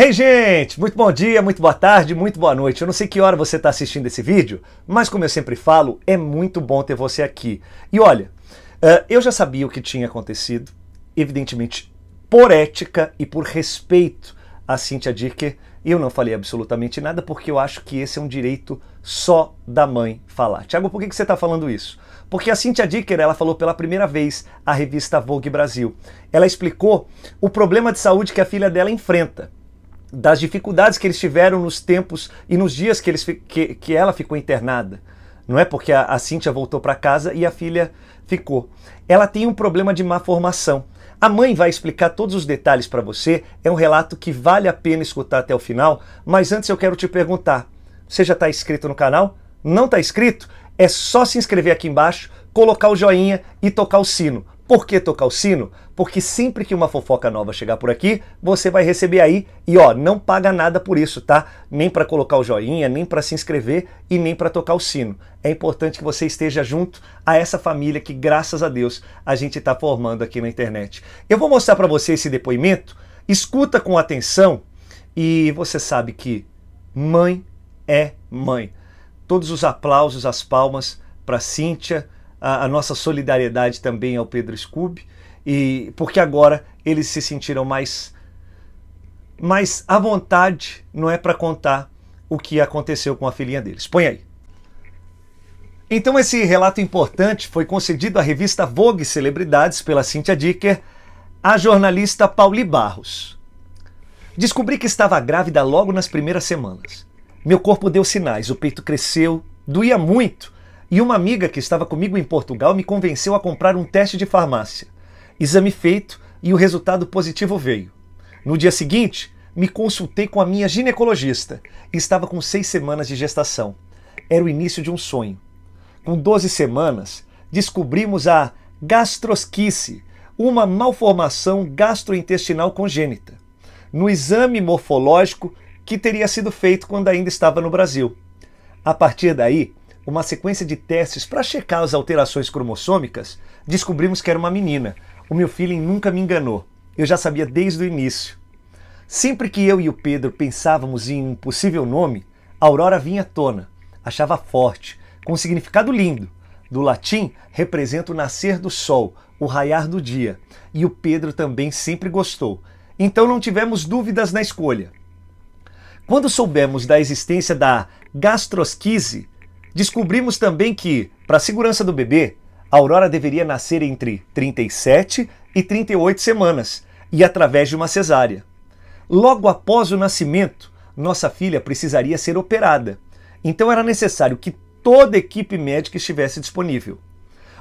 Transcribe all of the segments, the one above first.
Hey gente, muito bom dia, muito boa tarde, muito boa noite. Eu não sei que hora você está assistindo esse vídeo, mas como eu sempre falo, é muito bom ter você aqui. E olha, uh, eu já sabia o que tinha acontecido, evidentemente por ética e por respeito a Cynthia Dicker, eu não falei absolutamente nada porque eu acho que esse é um direito só da mãe falar. Tiago, por que, que você está falando isso? Porque a Cynthia Dicker ela falou pela primeira vez à revista Vogue Brasil. Ela explicou o problema de saúde que a filha dela enfrenta das dificuldades que eles tiveram nos tempos e nos dias que, eles, que, que ela ficou internada. Não é porque a, a Cíntia voltou para casa e a filha ficou. Ela tem um problema de má formação. A mãe vai explicar todos os detalhes para você. É um relato que vale a pena escutar até o final. Mas antes eu quero te perguntar: você já está inscrito no canal? Não está inscrito? É só se inscrever aqui embaixo, colocar o joinha e tocar o sino por que tocar o sino? Porque sempre que uma fofoca nova chegar por aqui, você vai receber aí e ó, não paga nada por isso, tá? Nem para colocar o joinha, nem para se inscrever e nem para tocar o sino. É importante que você esteja junto a essa família que, graças a Deus, a gente está formando aqui na internet. Eu vou mostrar para você esse depoimento. Escuta com atenção e você sabe que mãe é mãe. Todos os aplausos, as palmas para Cíntia a, a nossa solidariedade também ao Pedro Scooby, e porque agora eles se sentiram mais mais à vontade não é para contar o que aconteceu com a filhinha deles. Põe aí. Então esse relato importante foi concedido à revista Vogue Celebridades pela Cynthia Dicker, à jornalista Pauli Barros. Descobri que estava grávida logo nas primeiras semanas. Meu corpo deu sinais, o peito cresceu, doía muito, e uma amiga que estava comigo em Portugal me convenceu a comprar um teste de farmácia. Exame feito e o resultado positivo veio. No dia seguinte, me consultei com a minha ginecologista. Estava com seis semanas de gestação. Era o início de um sonho. Com 12 semanas, descobrimos a gastrosquice, uma malformação gastrointestinal congênita, no exame morfológico que teria sido feito quando ainda estava no Brasil. A partir daí, uma sequência de testes para checar as alterações cromossômicas, descobrimos que era uma menina. O meu feeling nunca me enganou. Eu já sabia desde o início. Sempre que eu e o Pedro pensávamos em um possível nome, a Aurora vinha à tona. Achava forte, com um significado lindo. Do latim, representa o nascer do sol, o raiar do dia. E o Pedro também sempre gostou. Então não tivemos dúvidas na escolha. Quando soubemos da existência da gastrosquise, Descobrimos também que, para a segurança do bebê, a Aurora deveria nascer entre 37 e 38 semanas e através de uma cesárea. Logo após o nascimento, nossa filha precisaria ser operada, então era necessário que toda a equipe médica estivesse disponível.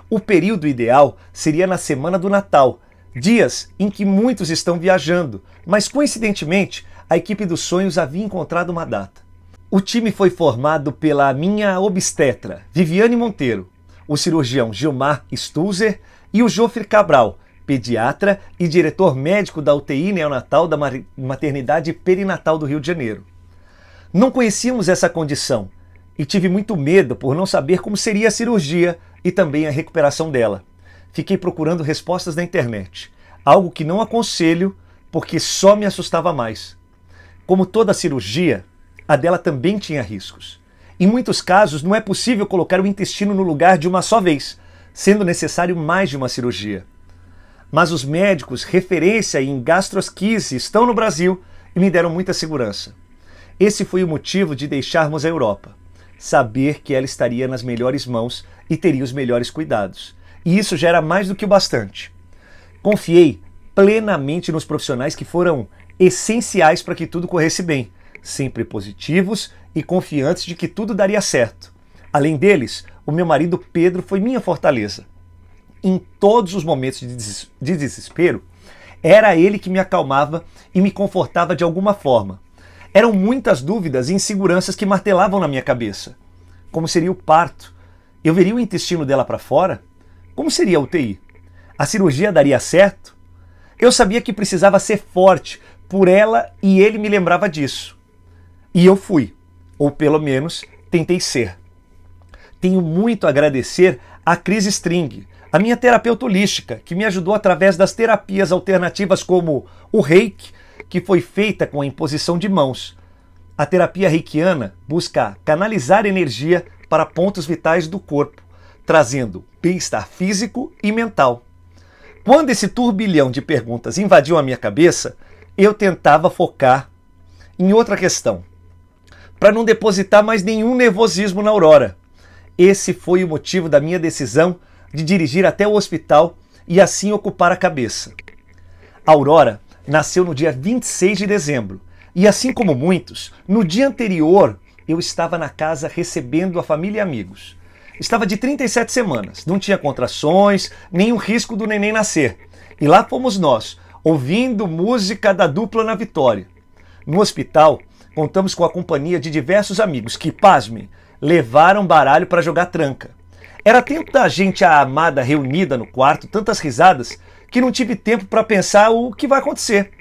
O período ideal seria na semana do Natal, dias em que muitos estão viajando, mas coincidentemente a equipe dos sonhos havia encontrado uma data. O time foi formado pela minha obstetra, Viviane Monteiro, o cirurgião Gilmar Stulzer e o Jofre Cabral, pediatra e diretor médico da UTI neonatal da Maternidade Perinatal do Rio de Janeiro. Não conhecíamos essa condição e tive muito medo por não saber como seria a cirurgia e também a recuperação dela. Fiquei procurando respostas na internet, algo que não aconselho porque só me assustava mais. Como toda cirurgia, a dela também tinha riscos. Em muitos casos, não é possível colocar o intestino no lugar de uma só vez, sendo necessário mais de uma cirurgia. Mas os médicos referência em gastrosquise estão no Brasil e me deram muita segurança. Esse foi o motivo de deixarmos a Europa. Saber que ela estaria nas melhores mãos e teria os melhores cuidados. E isso já era mais do que o bastante. Confiei plenamente nos profissionais que foram essenciais para que tudo corresse bem sempre positivos e confiantes de que tudo daria certo. Além deles, o meu marido Pedro foi minha fortaleza. Em todos os momentos de desespero, era ele que me acalmava e me confortava de alguma forma. Eram muitas dúvidas e inseguranças que martelavam na minha cabeça. Como seria o parto? Eu veria o intestino dela para fora? Como seria a UTI? A cirurgia daria certo? Eu sabia que precisava ser forte, por ela e ele me lembrava disso. E eu fui, ou pelo menos tentei ser. Tenho muito a agradecer à Cris String, a minha terapeuta holística, que me ajudou através das terapias alternativas como o reiki, que foi feita com a imposição de mãos. A terapia reikiana busca canalizar energia para pontos vitais do corpo, trazendo bem-estar físico e mental. Quando esse turbilhão de perguntas invadiu a minha cabeça, eu tentava focar em outra questão, para não depositar mais nenhum nervosismo na Aurora. Esse foi o motivo da minha decisão de dirigir até o hospital e assim ocupar a cabeça. A Aurora nasceu no dia 26 de dezembro e, assim como muitos, no dia anterior eu estava na casa recebendo a família e amigos. Estava de 37 semanas, não tinha contrações, nenhum risco do neném nascer. E lá fomos nós, ouvindo música da dupla na Vitória. No hospital, contamos com a companhia de diversos amigos que, pasmem, levaram baralho para jogar tranca. Era tanta gente amada reunida no quarto, tantas risadas, que não tive tempo para pensar o que vai acontecer.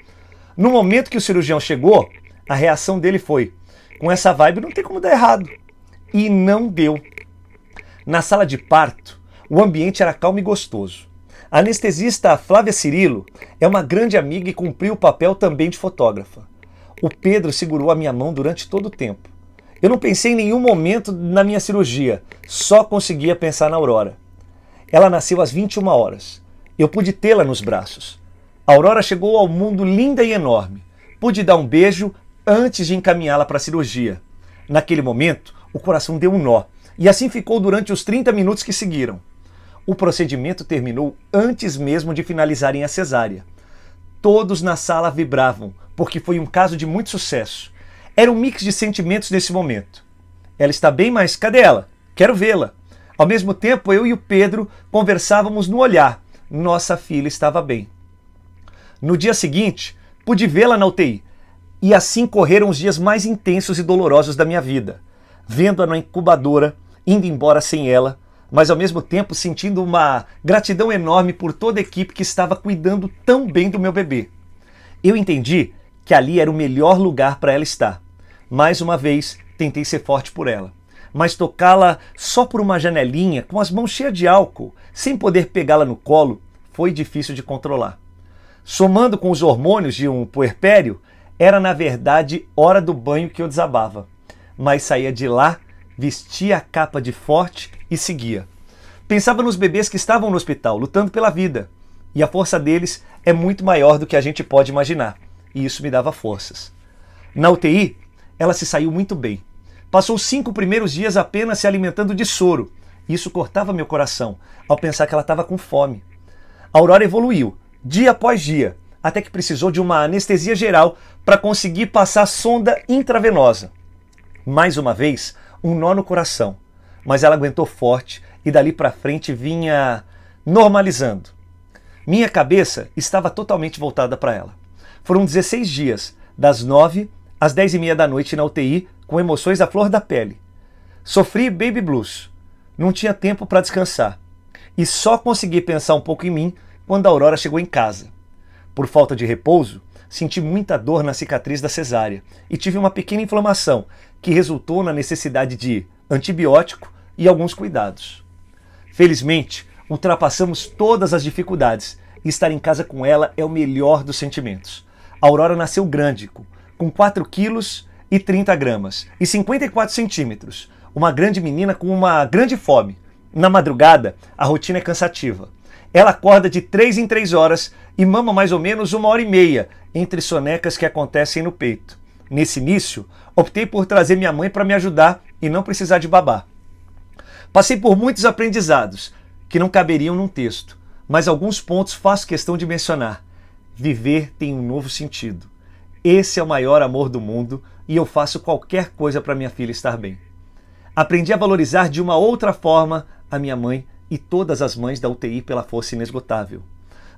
No momento que o cirurgião chegou, a reação dele foi: com essa vibe não tem como dar errado. E não deu. Na sala de parto, o ambiente era calmo e gostoso. A anestesista Flávia Cirilo é uma grande amiga e cumpriu o papel também de fotógrafa. O Pedro segurou a minha mão durante todo o tempo. Eu não pensei em nenhum momento na minha cirurgia, só conseguia pensar na Aurora. Ela nasceu às 21 horas. Eu pude tê-la nos braços. A Aurora chegou ao mundo linda e enorme. Pude dar um beijo antes de encaminhá-la para a cirurgia. Naquele momento, o coração deu um nó, e assim ficou durante os 30 minutos que seguiram. O procedimento terminou antes mesmo de finalizarem a cesárea. Todos na sala vibravam, porque foi um caso de muito sucesso. Era um mix de sentimentos nesse momento. Ela está bem, mas cadê ela? Quero vê-la. Ao mesmo tempo, eu e o Pedro conversávamos no olhar. Nossa filha estava bem. No dia seguinte, pude vê-la na UTI. E assim correram os dias mais intensos e dolorosos da minha vida. Vendo-a na incubadora, indo embora sem ela, mas ao mesmo tempo sentindo uma gratidão enorme por toda a equipe que estava cuidando tão bem do meu bebê. Eu entendi que ali era o melhor lugar para ela estar. Mais uma vez, tentei ser forte por ela, mas tocá-la só por uma janelinha, com as mãos cheias de álcool, sem poder pegá-la no colo, foi difícil de controlar. Somando com os hormônios de um puerpério, era na verdade hora do banho que eu desabava, mas saía de lá, vestia a capa de forte e seguia. Pensava nos bebês que estavam no hospital, lutando pela vida, e a força deles é muito maior do que a gente pode imaginar, e isso me dava forças. Na UTI, ela se saiu muito bem. Passou cinco primeiros dias apenas se alimentando de soro. Isso cortava meu coração ao pensar que ela estava com fome. A Aurora evoluiu, dia após dia, até que precisou de uma anestesia geral para conseguir passar sonda intravenosa. Mais uma vez, um nó no coração mas ela aguentou forte e dali para frente vinha normalizando. Minha cabeça estava totalmente voltada para ela. Foram 16 dias, das 9 às 10 e meia da noite na UTI, com emoções à flor da pele. Sofri baby blues. Não tinha tempo para descansar. E só consegui pensar um pouco em mim quando a Aurora chegou em casa. Por falta de repouso, senti muita dor na cicatriz da cesárea e tive uma pequena inflamação que resultou na necessidade de antibiótico e alguns cuidados. Felizmente, ultrapassamos todas as dificuldades e estar em casa com ela é o melhor dos sentimentos. A Aurora nasceu grande, com 4 quilos e 30 gramas e 54 centímetros. Uma grande menina com uma grande fome. Na madrugada, a rotina é cansativa. Ela acorda de 3 em 3 horas e mama mais ou menos uma hora e meia entre sonecas que acontecem no peito. Nesse início, optei por trazer minha mãe para me ajudar e não precisar de babá. Passei por muitos aprendizados que não caberiam num texto, mas alguns pontos faço questão de mencionar. Viver tem um novo sentido. Esse é o maior amor do mundo e eu faço qualquer coisa para minha filha estar bem. Aprendi a valorizar de uma outra forma a minha mãe e todas as mães da UTI pela força inesgotável.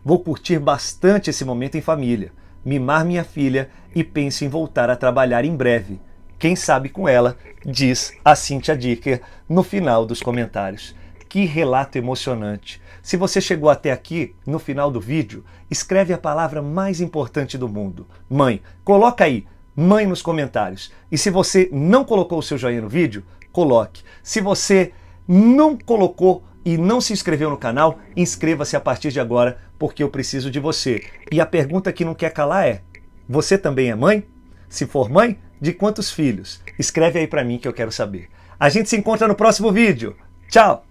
Vou curtir bastante esse momento em família, mimar minha filha e penso em voltar a trabalhar em breve quem sabe com ela, diz a Cynthia Dicker no final dos comentários. Que relato emocionante! Se você chegou até aqui, no final do vídeo, escreve a palavra mais importante do mundo: mãe. Coloca aí, mãe, nos comentários. E se você não colocou o seu joinha no vídeo, coloque. Se você não colocou e não se inscreveu no canal, inscreva-se a partir de agora, porque eu preciso de você. E a pergunta que não quer calar é: você também é mãe? Se for mãe, de quantos filhos? Escreve aí para mim que eu quero saber. A gente se encontra no próximo vídeo. Tchau!